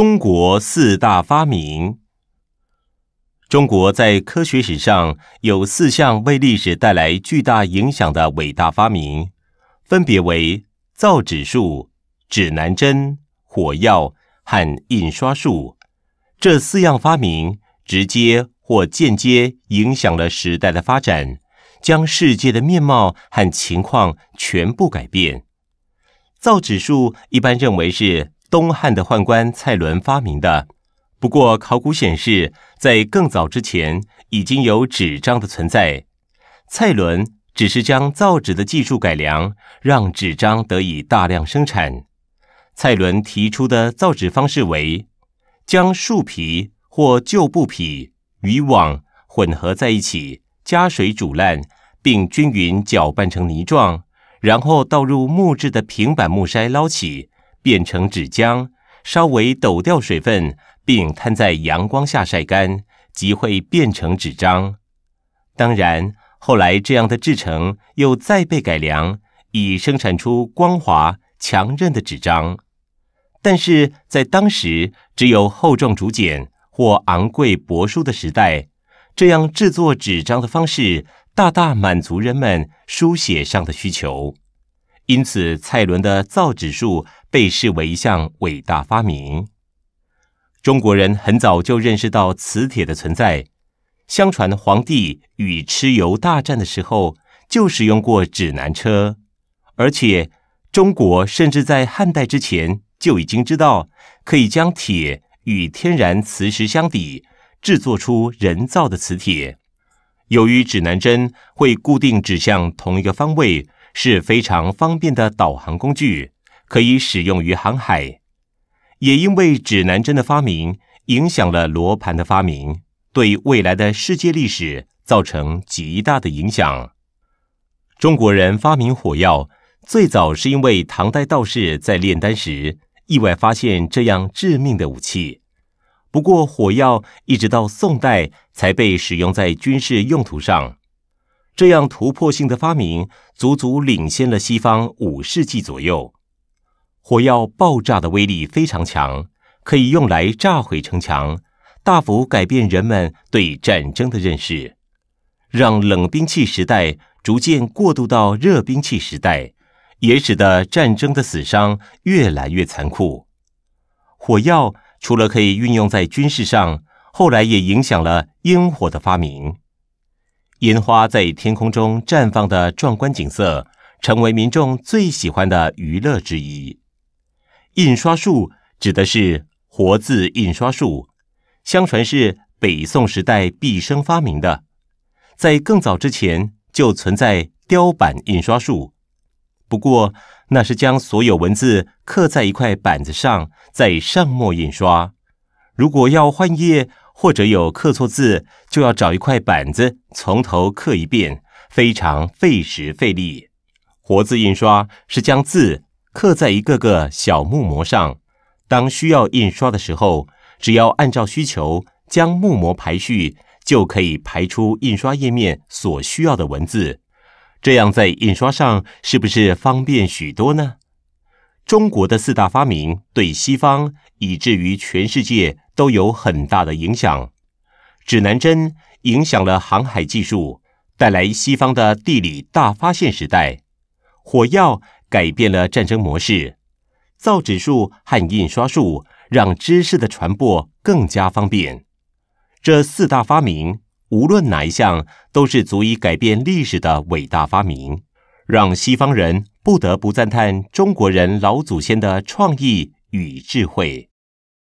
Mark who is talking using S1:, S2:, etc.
S1: 中国四大发明。中国在科学史上有四项为历史带来巨大影响的伟大发明，分别为造纸术、指南针、火药和印刷术。这四样发明直接或间接影响了时代的发展，将世界的面貌和情况全部改变。造纸术一般认为是。东汉的宦官蔡伦发明的。不过，考古显示，在更早之前已经有纸张的存在。蔡伦只是将造纸的技术改良，让纸张得以大量生产。蔡伦提出的造纸方式为：将树皮或旧布匹、渔网混合在一起，加水煮烂，并均匀搅拌成泥状，然后倒入木质的平板木筛，捞起。变成纸浆，稍微抖掉水分，并摊在阳光下晒干，即会变成纸张。当然后来这样的制成又再被改良，以生产出光滑、强韧的纸张。但是在当时只有厚重竹简或昂贵帛书的时代，这样制作纸张的方式大大满足人们书写上的需求。因此，蔡伦的造纸术被视为一项伟大发明。中国人很早就认识到磁铁的存在。相传，黄帝与蚩尤大战的时候，就使用过指南车。而且，中国甚至在汉代之前就已经知道可以将铁与天然磁石相比，制作出人造的磁铁。由于指南针会固定指向同一个方位。是非常方便的导航工具，可以使用于航海。也因为指南针的发明，影响了罗盘的发明，对未来的世界历史造成极大的影响。中国人发明火药，最早是因为唐代道士在炼丹时意外发现这样致命的武器。不过，火药一直到宋代才被使用在军事用途上。这样突破性的发明，足足领先了西方五世纪左右。火药爆炸的威力非常强，可以用来炸毁城墙，大幅改变人们对战争的认识，让冷兵器时代逐渐过渡到热兵器时代，也使得战争的死伤越来越残酷。火药除了可以运用在军事上，后来也影响了烟火的发明。烟花在天空中绽放的壮观景色，成为民众最喜欢的娱乐之一。印刷术指的是活字印刷术，相传是北宋时代毕生发明的。在更早之前就存在雕版印刷术，不过那是将所有文字刻在一块板子上，在上墨印刷。如果要换页，或者有刻错字，就要找一块板子从头刻一遍，非常费时费力。活字印刷是将字刻在一个个小木模上，当需要印刷的时候，只要按照需求将木模排序，就可以排出印刷页面所需要的文字。这样在印刷上是不是方便许多呢？中国的四大发明对西方。以至于全世界都有很大的影响。指南针影响了航海技术，带来西方的地理大发现时代；火药改变了战争模式；造纸术和印刷术让知识的传播更加方便。这四大发明，无论哪一项，都是足以改变历史的伟大发明，让西方人不得不赞叹中国人老祖先的创意与智慧。